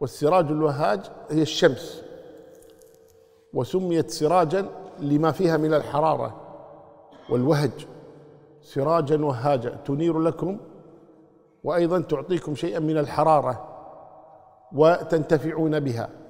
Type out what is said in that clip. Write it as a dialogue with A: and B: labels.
A: والسراج الوهاج هي الشمس وسميت سراجا لما فيها من الحرارة والوهج سراجا وهاجا تنير لكم وأيضا تعطيكم شيئا من الحرارة وتنتفعون بها